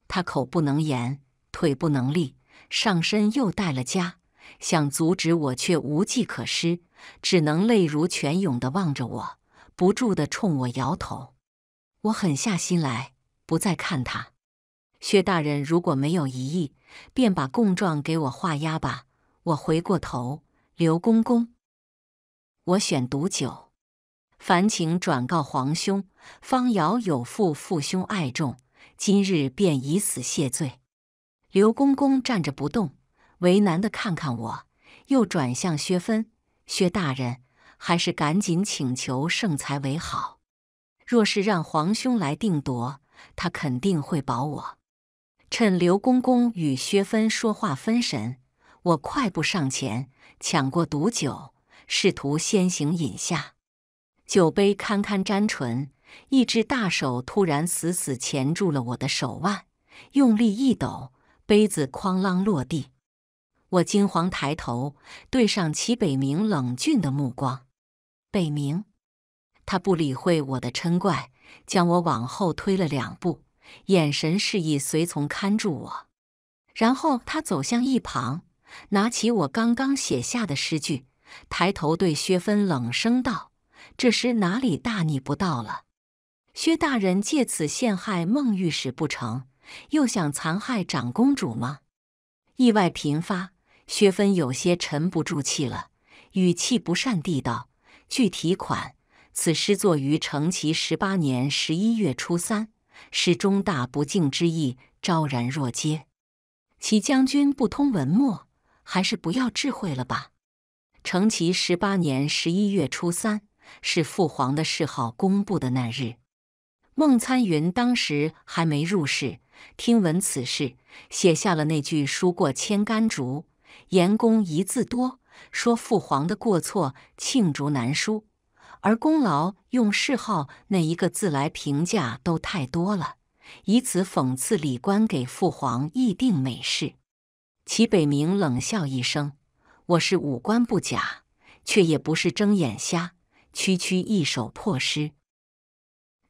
他口不能言，腿不能立，上身又带了枷，想阻止我却无计可施，只能泪如泉涌的望着我，不住的冲我摇头。我狠下心来，不再看他。薛大人如果没有疑义，便把供状给我画押吧。我回过头，刘公公，我选毒酒，烦请转告皇兄。方瑶有负父兄爱重，今日便以死谢罪。刘公公站着不动，为难的看看我，又转向薛芬。薛大人，还是赶紧请求圣裁为好。若是让皇兄来定夺，他肯定会保我。趁刘公公与薛芬说话分神，我快步上前抢过毒酒，试图先行饮下。酒杯堪堪沾唇，一只大手突然死死钳住了我的手腕，用力一抖，杯子哐啷落地。我惊慌抬头，对上齐北明冷峻的目光。北明，他不理会我的嗔怪，将我往后推了两步。眼神示意随从看住我，然后他走向一旁，拿起我刚刚写下的诗句，抬头对薛芬冷声道：“这诗哪里大逆不道了？薛大人借此陷害孟御史不成，又想残害长公主吗？”意外频发，薛芬有些沉不住气了，语气不善地道：“具题款，此诗作于成吉十八年十一月初三。”是中大不敬之意，昭然若揭。其将军不通文墨，还是不要智慧了吧。成其十八年十一月初三，是父皇的谥号公布的那日。孟参云当时还没入仕，听闻此事，写下了那句“书过千竿竹，言公一字多”，说父皇的过错罄竹难书。而功劳用“谥号”那一个字来评价都太多了，以此讽刺李官给父皇议定美事。齐北冥冷笑一声：“我是五官不假，却也不是睁眼瞎。区区一首破诗，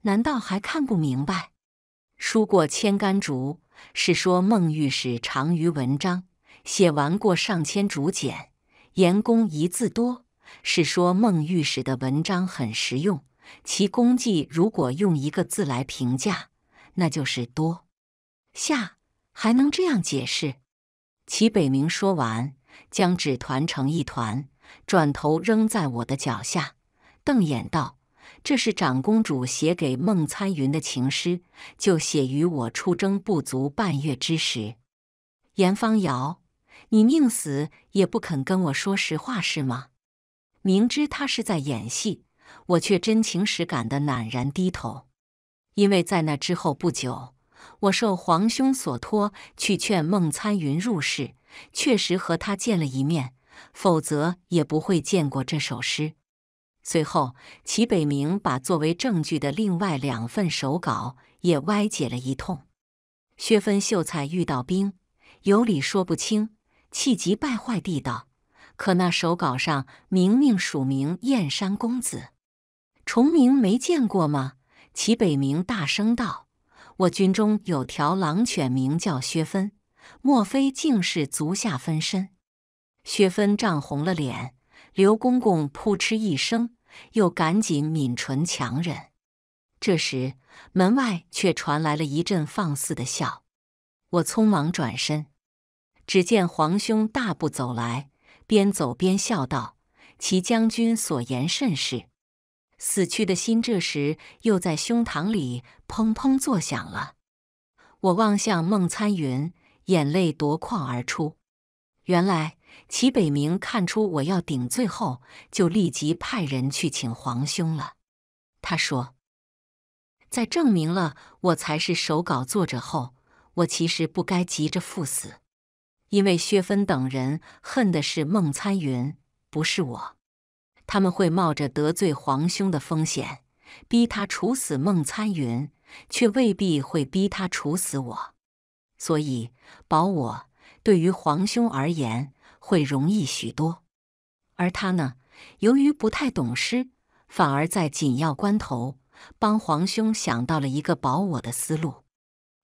难道还看不明白？‘书过千竿竹’是说孟御史长于文章，写完过上千竹简，言功一字多。”是说孟御史的文章很实用，其功绩如果用一个字来评价，那就是多。下还能这样解释？齐北明说完，将纸团成一团，转头扔在我的脚下，瞪眼道：“这是长公主写给孟参云的情诗，就写于我出征不足半月之时。”严方瑶，你宁死也不肯跟我说实话是吗？明知他是在演戏，我却真情实感的赧然低头，因为在那之后不久，我受皇兄所托去劝孟参云入室，确实和他见了一面，否则也不会见过这首诗。随后，齐北明把作为证据的另外两份手稿也歪解了一通。薛芬秀才遇到兵，有理说不清，气急败坏地道。可那手稿上明明署名燕山公子，重名没见过吗？齐北明大声道：“我军中有条狼犬，名叫薛芬，莫非竟是足下分身？”薛芬涨红了脸，刘公公扑哧一声，又赶紧抿唇强忍。这时门外却传来了一阵放肆的笑，我匆忙转身，只见皇兄大步走来。边走边笑道：“齐将军所言甚是，死去的心这时又在胸膛里砰砰作响了。”我望向孟参云，眼泪夺眶而出。原来齐北明看出我要顶罪后，就立即派人去请皇兄了。他说：“在证明了我才是手稿作者后，我其实不该急着赴死。”因为薛芬等人恨的是孟参云，不是我。他们会冒着得罪皇兄的风险，逼他处死孟参云，却未必会逼他处死我。所以保我，对于皇兄而言会容易许多。而他呢，由于不太懂诗，反而在紧要关头帮皇兄想到了一个保我的思路。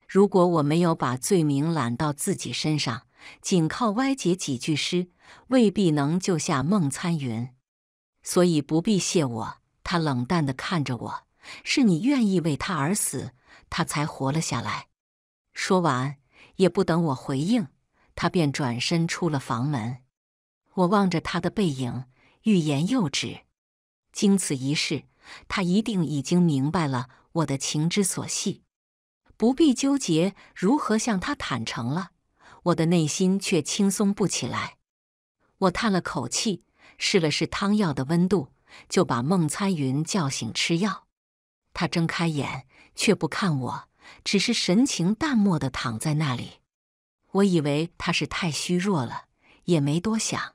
如果我没有把罪名揽到自己身上。仅靠歪解几句诗，未必能救下孟参云，所以不必谢我。他冷淡地看着我，是你愿意为他而死，他才活了下来。说完，也不等我回应，他便转身出了房门。我望着他的背影，欲言又止。经此一事，他一定已经明白了我的情之所系，不必纠结如何向他坦诚了。我的内心却轻松不起来，我叹了口气，试了试汤药的温度，就把孟参云叫醒吃药。他睁开眼，却不看我，只是神情淡漠的躺在那里。我以为他是太虚弱了，也没多想。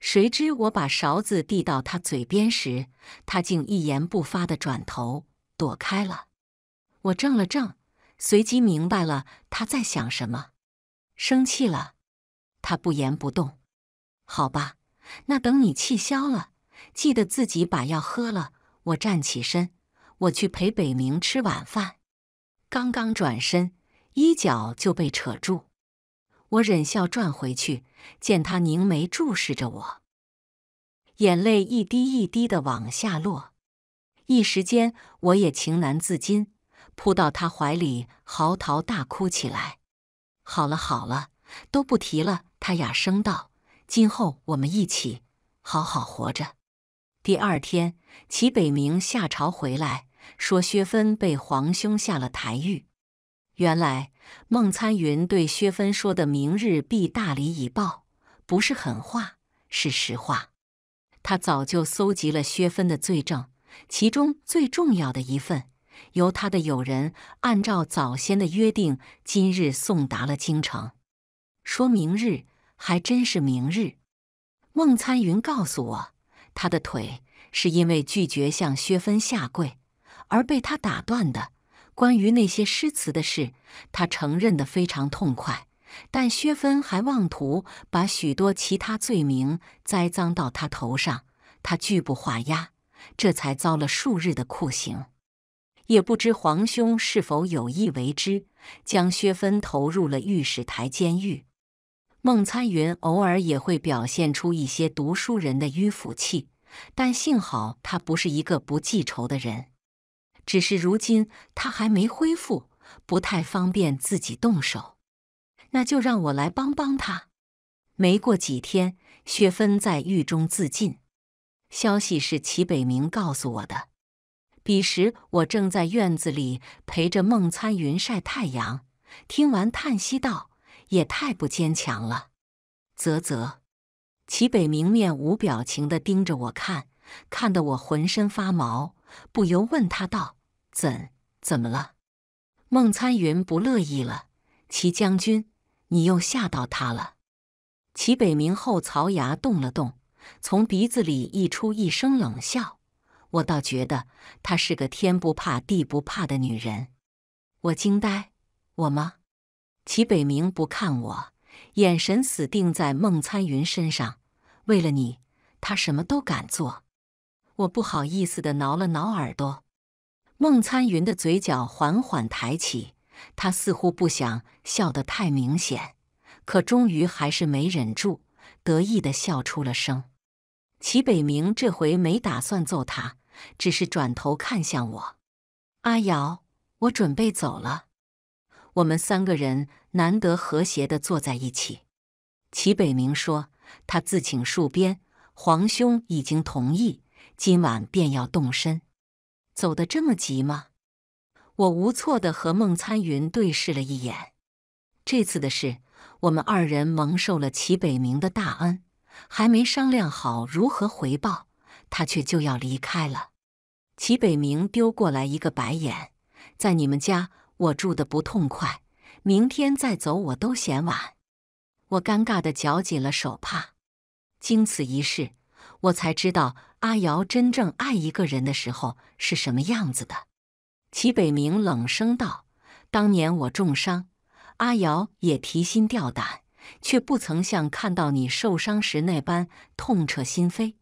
谁知我把勺子递到他嘴边时，他竟一言不发的转头躲开了。我怔了怔，随即明白了他在想什么。生气了，他不言不动。好吧，那等你气消了，记得自己把药喝了。我站起身，我去陪北冥吃晚饭。刚刚转身，衣角就被扯住。我忍笑转回去，见他凝眉注视着我，眼泪一滴一滴的往下落。一时间，我也情难自禁，扑到他怀里，嚎啕大哭起来。好了好了，都不提了。他哑声道：“今后我们一起好好活着。”第二天，齐北明下朝回来，说薛芬被皇兄下了台狱。原来孟参云对薛芬说的“明日必大礼以报”，不是狠话，是实话。他早就搜集了薛芬的罪证，其中最重要的一份。由他的友人按照早先的约定，今日送达了京城。说明日还真是明日。孟参云告诉我，他的腿是因为拒绝向薛芬下跪而被他打断的。关于那些诗词的事，他承认的非常痛快。但薛芬还妄图把许多其他罪名栽赃到他头上，他拒不画押，这才遭了数日的酷刑。也不知皇兄是否有意为之，将薛芬投入了御史台监狱。孟参云偶尔也会表现出一些读书人的迂腐气，但幸好他不是一个不记仇的人。只是如今他还没恢复，不太方便自己动手，那就让我来帮帮他。没过几天，薛芬在狱中自尽，消息是齐北明告诉我的。彼时我正在院子里陪着孟参云晒太阳，听完叹息道：“也太不坚强了。”啧啧，齐北明面无表情地盯着我看，看得我浑身发毛，不由问他道：“怎怎么了？”孟参云不乐意了：“齐将军，你又吓到他了。”齐北明后槽牙动了动，从鼻子里溢出一声冷笑。我倒觉得她是个天不怕地不怕的女人。我惊呆，我吗？齐北明不看我，眼神死定在孟参云身上。为了你，他什么都敢做。我不好意思的挠了挠耳朵。孟参云的嘴角缓缓抬起，他似乎不想笑得太明显，可终于还是没忍住，得意的笑出了声。齐北明这回没打算揍他。只是转头看向我，阿瑶，我准备走了。我们三个人难得和谐的坐在一起。齐北明说：“他自请戍边，皇兄已经同意，今晚便要动身。走得这么急吗？”我无措的和孟参云对视了一眼。这次的事，我们二人蒙受了齐北明的大恩，还没商量好如何回报。他却就要离开了。齐北明丢过来一个白眼，在你们家我住的不痛快，明天再走我都嫌晚。我尴尬的绞紧了手帕。经此一事，我才知道阿瑶真正爱一个人的时候是什么样子的。齐北明冷声道：“当年我重伤，阿瑶也提心吊胆，却不曾像看到你受伤时那般痛彻心扉。”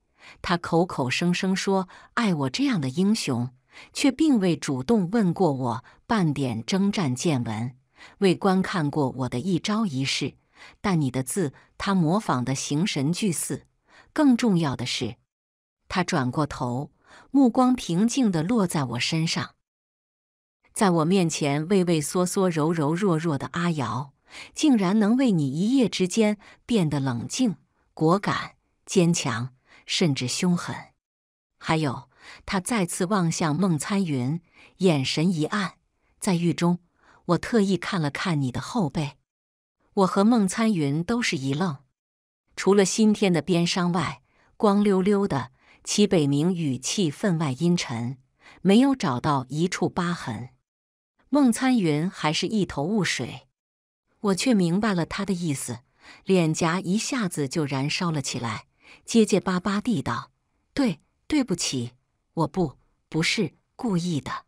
他口口声声说爱我这样的英雄，却并未主动问过我半点征战见闻，未观看过我的一招一式。但你的字，他模仿的形神俱似。更重要的是，他转过头，目光平静地落在我身上。在我面前畏畏缩缩、柔柔弱弱的阿瑶，竟然能为你一夜之间变得冷静、果敢、坚强。甚至凶狠。还有，他再次望向孟参云，眼神一暗。在狱中，我特意看了看你的后背。我和孟参云都是一愣。除了新添的鞭伤外，光溜溜的。齐北明语气分外阴沉，没有找到一处疤痕。孟参云还是一头雾水，我却明白了他的意思，脸颊一下子就燃烧了起来。结结巴巴地道：“对，对不起，我不不是故意的。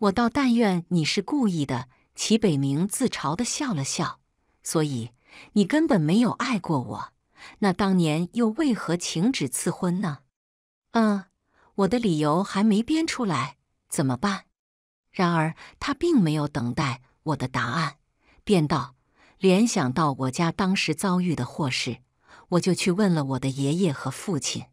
我倒但愿你是故意的。”齐北明自嘲地笑了笑。所以你根本没有爱过我？那当年又为何请旨赐婚呢？嗯，我的理由还没编出来，怎么办？然而他并没有等待我的答案，便道：“联想到我家当时遭遇的祸事。”我就去问了我的爷爷和父亲，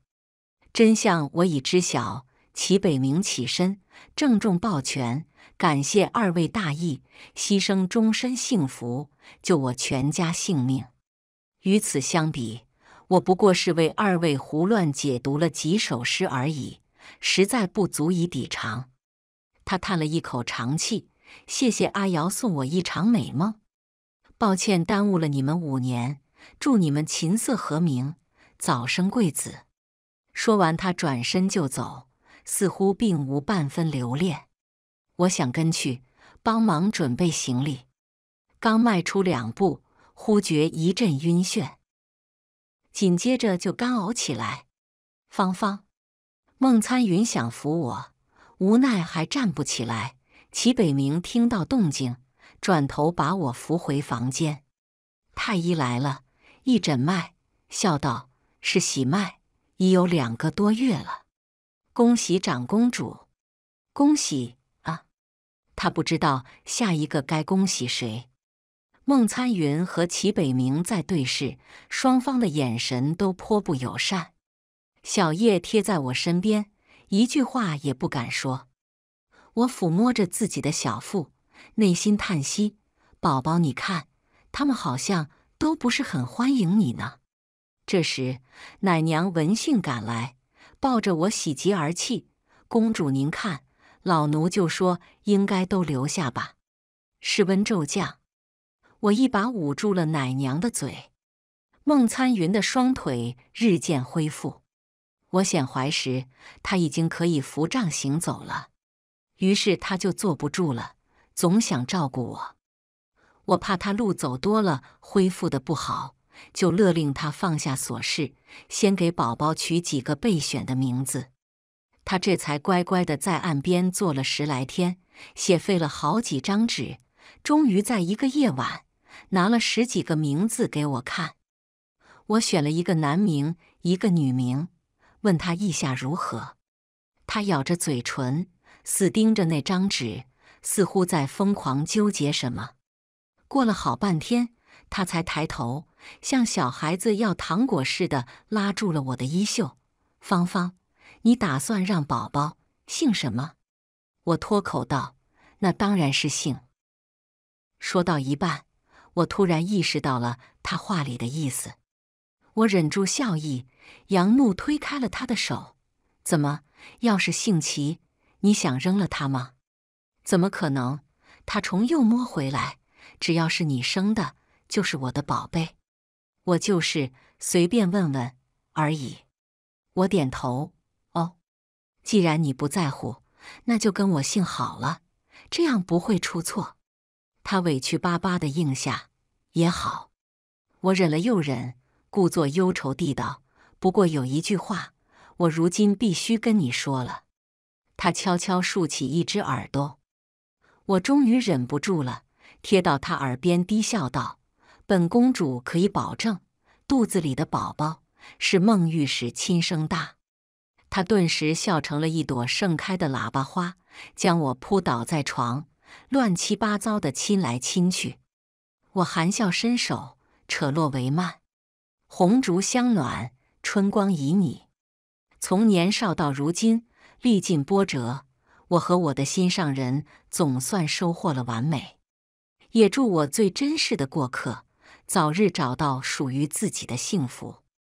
真相我已知晓。齐北明起身，郑重抱拳，感谢二位大义，牺牲终身幸福，救我全家性命。与此相比，我不过是为二位胡乱解读了几首诗而已，实在不足以抵偿。他叹了一口长气，谢谢阿瑶送我一场美梦，抱歉耽误了你们五年。祝你们琴瑟和鸣，早生贵子。说完，他转身就走，似乎并无半分留恋。我想跟去帮忙准备行李，刚迈出两步，忽觉一阵晕眩，紧接着就干呕起来。芳芳、孟参云想扶我，无奈还站不起来。齐北明听到动静，转头把我扶回房间。太医来了。一诊脉，笑道：“是喜脉，已有两个多月了。恭喜长公主，恭喜啊！”他不知道下一个该恭喜谁。孟参云和齐北明在对视，双方的眼神都颇不友善。小叶贴在我身边，一句话也不敢说。我抚摸着自己的小腹，内心叹息：“宝宝，你看，他们好像……”都不是很欢迎你呢。这时，奶娘闻讯赶来，抱着我喜极而泣：“公主，您看，老奴就说应该都留下吧。”室温骤降，我一把捂住了奶娘的嘴。孟参云的双腿日渐恢复，我显怀时他已经可以扶杖行走了，于是他就坐不住了，总想照顾我。我怕他路走多了恢复的不好，就勒令他放下琐事，先给宝宝取几个备选的名字。他这才乖乖的在岸边坐了十来天，写废了好几张纸，终于在一个夜晚拿了十几个名字给我看。我选了一个男名，一个女名，问他意下如何。他咬着嘴唇，死盯着那张纸，似乎在疯狂纠结什么。过了好半天，他才抬头，像小孩子要糖果似的拉住了我的衣袖：“芳芳，你打算让宝宝姓什么？”我脱口道：“那当然是姓。”说到一半，我突然意识到了他话里的意思，我忍住笑意，杨怒推开了他的手：“怎么？要是姓齐，你想扔了他吗？”“怎么可能？”他重又摸回来。只要是你生的，就是我的宝贝。我就是随便问问而已。我点头。哦，既然你不在乎，那就跟我姓好了，这样不会出错。他委屈巴巴的应下。也好，我忍了又忍，故作忧愁地道：“不过有一句话，我如今必须跟你说了。”他悄悄竖起一只耳朵。我终于忍不住了。贴到他耳边低笑道：“本公主可以保证，肚子里的宝宝是孟玉石亲生大。”他顿时笑成了一朵盛开的喇叭花，将我扑倒在床，乱七八糟的亲来亲去。我含笑伸手扯落帷幔，红烛香暖，春光旖旎。从年少到如今，历尽波折，我和我的心上人总算收获了完美。也祝我最珍视的过客，早日找到属于自己的幸福。